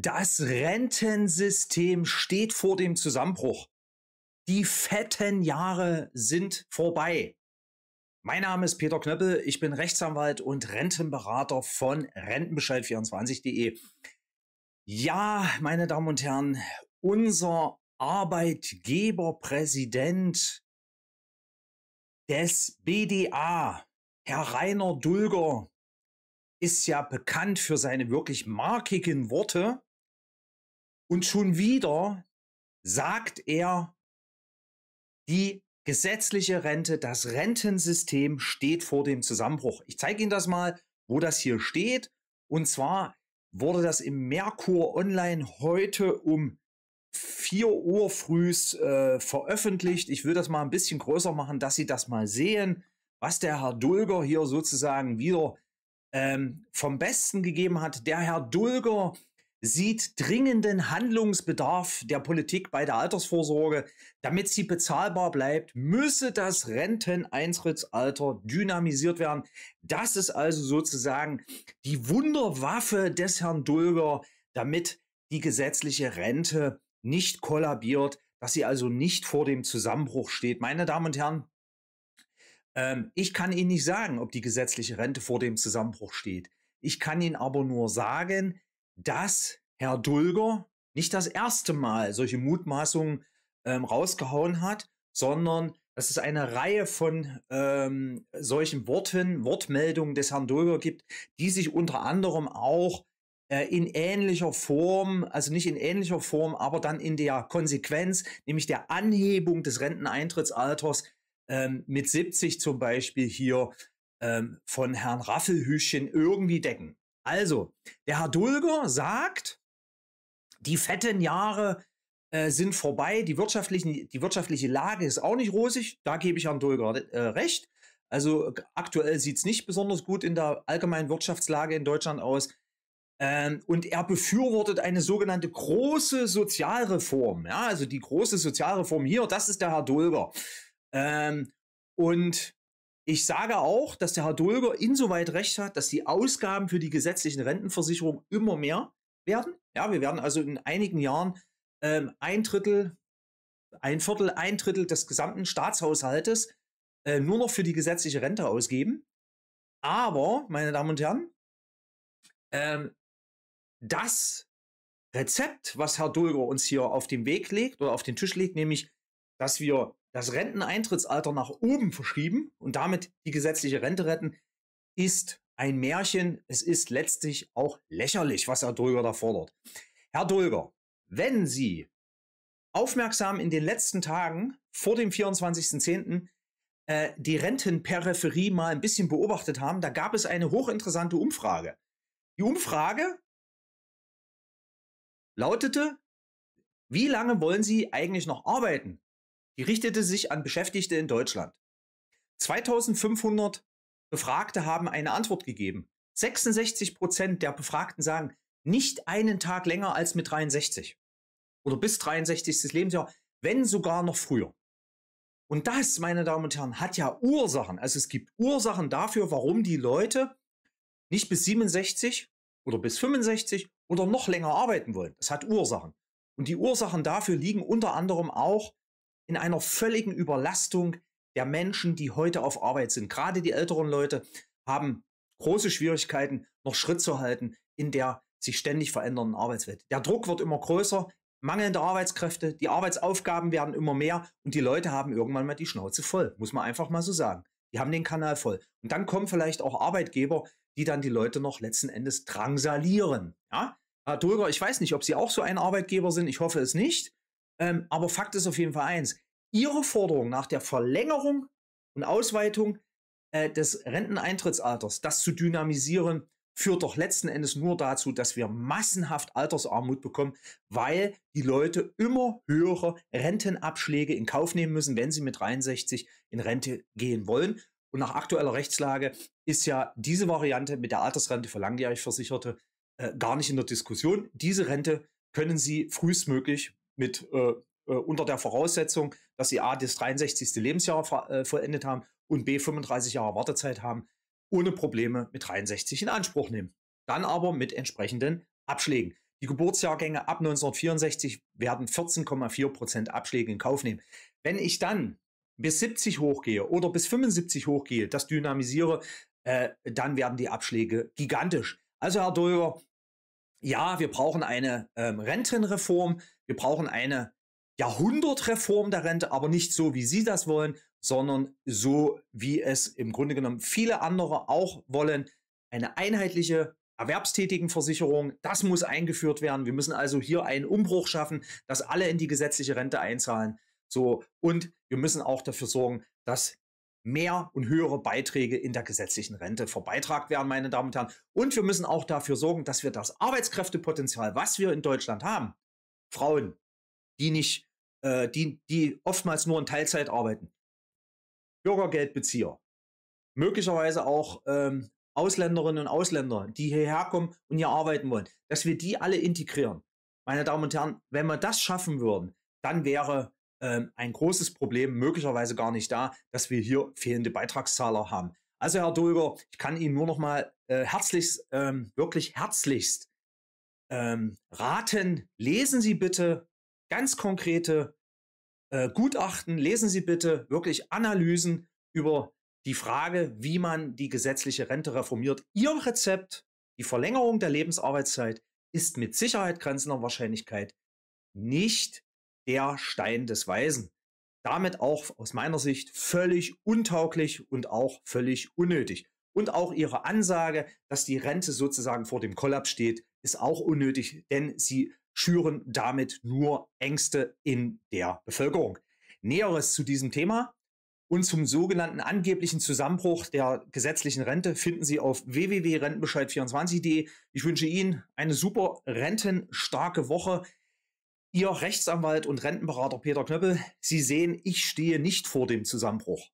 Das Rentensystem steht vor dem Zusammenbruch. Die fetten Jahre sind vorbei. Mein Name ist Peter Knöppel, ich bin Rechtsanwalt und Rentenberater von Rentenbescheid24.de. Ja, meine Damen und Herren, unser Arbeitgeberpräsident des BDA, Herr Rainer Dulger, ist ja bekannt für seine wirklich markigen Worte. Und schon wieder sagt er, die gesetzliche Rente, das Rentensystem steht vor dem Zusammenbruch. Ich zeige Ihnen das mal, wo das hier steht. Und zwar wurde das im Merkur Online heute um 4 Uhr frühs äh, veröffentlicht. Ich will das mal ein bisschen größer machen, dass Sie das mal sehen, was der Herr Dulger hier sozusagen wieder ähm, vom Besten gegeben hat. Der Herr Dulger sieht dringenden Handlungsbedarf der Politik bei der Altersvorsorge. Damit sie bezahlbar bleibt, müsse das Renteneintrittsalter dynamisiert werden. Das ist also sozusagen die Wunderwaffe des Herrn Dulger, damit die gesetzliche Rente nicht kollabiert, dass sie also nicht vor dem Zusammenbruch steht. Meine Damen und Herren, ähm, ich kann Ihnen nicht sagen, ob die gesetzliche Rente vor dem Zusammenbruch steht. Ich kann Ihnen aber nur sagen, dass Herr Dulger nicht das erste Mal solche Mutmaßungen ähm, rausgehauen hat, sondern dass es eine Reihe von ähm, solchen Worten, Wortmeldungen des Herrn Dulger gibt, die sich unter anderem auch äh, in ähnlicher Form, also nicht in ähnlicher Form, aber dann in der Konsequenz, nämlich der Anhebung des Renteneintrittsalters ähm, mit 70 zum Beispiel hier ähm, von Herrn Raffelhüschen irgendwie decken. Also, der Herr Dulger sagt, die fetten Jahre äh, sind vorbei, die, wirtschaftlichen, die wirtschaftliche Lage ist auch nicht rosig, da gebe ich Herrn Dulger äh, recht. Also aktuell sieht es nicht besonders gut in der allgemeinen Wirtschaftslage in Deutschland aus. Ähm, und er befürwortet eine sogenannte große Sozialreform. Ja, also die große Sozialreform hier, das ist der Herr Dulger. Ähm, und ich sage auch, dass der Herr Dulger insoweit recht hat, dass die Ausgaben für die gesetzlichen Rentenversicherung immer mehr werden. Ja, wir werden also in einigen Jahren ähm, ein Drittel, ein Viertel, ein Drittel des gesamten Staatshaushaltes äh, nur noch für die gesetzliche Rente ausgeben. Aber, meine Damen und Herren, ähm, das Rezept, was Herr Dulger uns hier auf den Weg legt oder auf den Tisch legt, nämlich, dass wir das Renteneintrittsalter nach oben verschieben und damit die gesetzliche Rente retten, ist ein Märchen. Es ist letztlich auch lächerlich, was Herr Dulger da fordert. Herr Dulger, wenn Sie aufmerksam in den letzten Tagen vor dem 24.10. Äh, die Rentenperipherie mal ein bisschen beobachtet haben, da gab es eine hochinteressante Umfrage. Die Umfrage lautete, wie lange wollen Sie eigentlich noch arbeiten? Die richtete sich an Beschäftigte in Deutschland. 2500 Befragte haben eine Antwort gegeben. 66 Prozent der Befragten sagen, nicht einen Tag länger als mit 63 oder bis 63. Lebensjahr, wenn sogar noch früher. Und das, meine Damen und Herren, hat ja Ursachen. Also es gibt Ursachen dafür, warum die Leute nicht bis 67 oder bis 65 oder noch länger arbeiten wollen. Das hat Ursachen. Und die Ursachen dafür liegen unter anderem auch in einer völligen Überlastung der Menschen, die heute auf Arbeit sind. Gerade die älteren Leute haben große Schwierigkeiten, noch Schritt zu halten in der sich ständig verändernden Arbeitswelt. Der Druck wird immer größer, mangelnde Arbeitskräfte, die Arbeitsaufgaben werden immer mehr und die Leute haben irgendwann mal die Schnauze voll, muss man einfach mal so sagen. Die haben den Kanal voll. Und dann kommen vielleicht auch Arbeitgeber, die dann die Leute noch letzten Endes drangsalieren. Ja? Herr Dulger, ich weiß nicht, ob Sie auch so ein Arbeitgeber sind, ich hoffe es nicht. Ähm, aber Fakt ist auf jeden Fall eins. Ihre Forderung nach der Verlängerung und Ausweitung äh, des Renteneintrittsalters, das zu dynamisieren, führt doch letzten Endes nur dazu, dass wir massenhaft Altersarmut bekommen, weil die Leute immer höhere Rentenabschläge in Kauf nehmen müssen, wenn sie mit 63 in Rente gehen wollen. Und nach aktueller Rechtslage ist ja diese Variante mit der Altersrente für langjährig Versicherte äh, gar nicht in der Diskussion. Diese Rente können Sie frühestmöglich mit äh, äh, unter der Voraussetzung, dass sie A das 63. Lebensjahr ver äh, vollendet haben und B 35 Jahre Wartezeit haben, ohne Probleme mit 63 in Anspruch nehmen. Dann aber mit entsprechenden Abschlägen. Die Geburtsjahrgänge ab 1964 werden 14,4 Prozent Abschläge in Kauf nehmen. Wenn ich dann bis 70 hochgehe oder bis 75 hochgehe, das dynamisiere, äh, dann werden die Abschläge gigantisch. Also Herr Döger, ja, wir brauchen eine ähm, Rentenreform, wir brauchen eine Jahrhundertreform der Rente, aber nicht so, wie Sie das wollen, sondern so, wie es im Grunde genommen viele andere auch wollen. Eine einheitliche Erwerbstätigenversicherung, das muss eingeführt werden. Wir müssen also hier einen Umbruch schaffen, dass alle in die gesetzliche Rente einzahlen. So, und wir müssen auch dafür sorgen, dass mehr und höhere Beiträge in der gesetzlichen Rente verbeitragt werden, meine Damen und Herren. Und wir müssen auch dafür sorgen, dass wir das Arbeitskräftepotenzial, was wir in Deutschland haben, Frauen, die nicht, äh, die, die oftmals nur in Teilzeit arbeiten, Bürgergeldbezieher, möglicherweise auch ähm, Ausländerinnen und Ausländer, die hierher kommen und hier arbeiten wollen, dass wir die alle integrieren. Meine Damen und Herren, wenn wir das schaffen würden, dann wäre ähm, ein großes Problem, möglicherweise gar nicht da, dass wir hier fehlende Beitragszahler haben. Also Herr Dulger, ich kann Ihnen nur noch mal äh, herzlichst, ähm, wirklich herzlichst ähm, raten, lesen Sie bitte ganz konkrete äh, Gutachten, lesen Sie bitte wirklich Analysen über die Frage, wie man die gesetzliche Rente reformiert. Ihr Rezept, die Verlängerung der Lebensarbeitszeit, ist mit Sicherheit grenzender Wahrscheinlichkeit nicht der Stein des Weisen. Damit auch aus meiner Sicht völlig untauglich und auch völlig unnötig. Und auch ihre Ansage, dass die Rente sozusagen vor dem Kollaps steht, ist auch unnötig, denn sie schüren damit nur Ängste in der Bevölkerung. Näheres zu diesem Thema und zum sogenannten angeblichen Zusammenbruch der gesetzlichen Rente finden Sie auf www.rentenbescheid24.de. Ich wünsche Ihnen eine super rentenstarke Woche. Ihr Rechtsanwalt und Rentenberater Peter Knöppel, Sie sehen, ich stehe nicht vor dem Zusammenbruch.